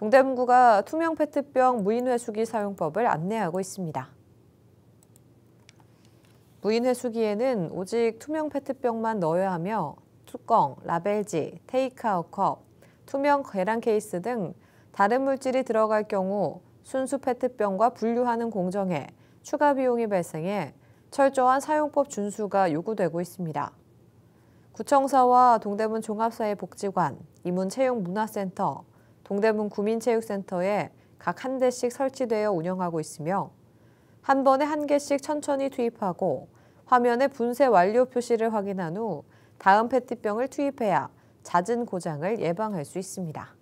동대문구가 투명 페트병 무인 회수기 사용법을 안내하고 있습니다. 무인 회수기에는 오직 투명 페트병만 넣어야 하며 뚜껑, 라벨지, 테이크아웃 컵, 투명 계란 케이스 등 다른 물질이 들어갈 경우 순수 페트병과 분류하는 공정에 추가 비용이 발생해 철저한 사용법 준수가 요구되고 있습니다. 구청사와 동대문 종합사회복지관, 이문채용문화센터, 동대문 구민체육센터에 각 한 대씩 설치되어 운영하고 있으며 한 번에 한 개씩 천천히 투입하고 화면에 분쇄 완료 표시를 확인한 후 다음 페트병을 투입해야 잦은 고장을 예방할 수 있습니다.